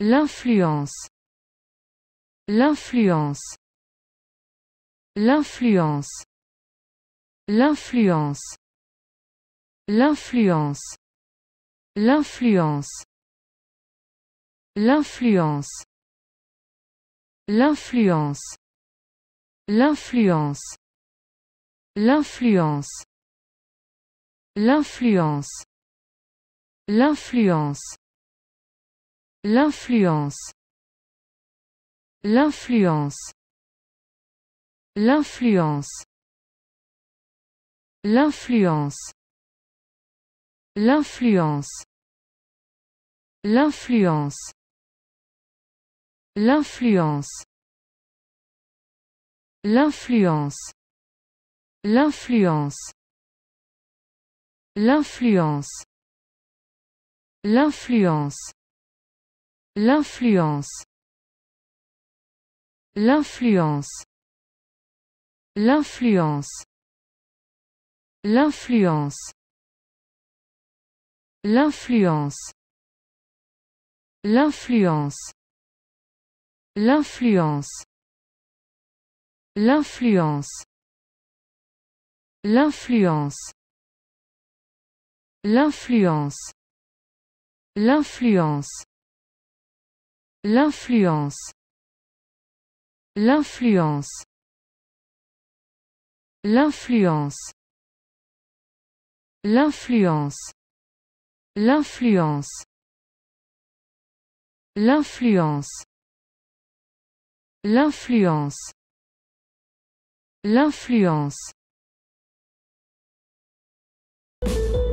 L'influence. L'influence. L'influence. L'influence. L'influence. L'influence. L'influence. L'influence. L'influence. L'influence. L'influence. L'influence. L'influence. L'influence. L'influence. L'influence. L'influence. L'influence. L'influence. L'influence. L'influence. L'influence. L'influence. L'influence. L'influence. L'influence. L'influence. L'influence. L'influence. L'influence. L'influence. L'influence. L'influence. L'influence. L'influence. L'influence. L'influence. L'influence. L'influence. L'influence. L'influence. L'influence.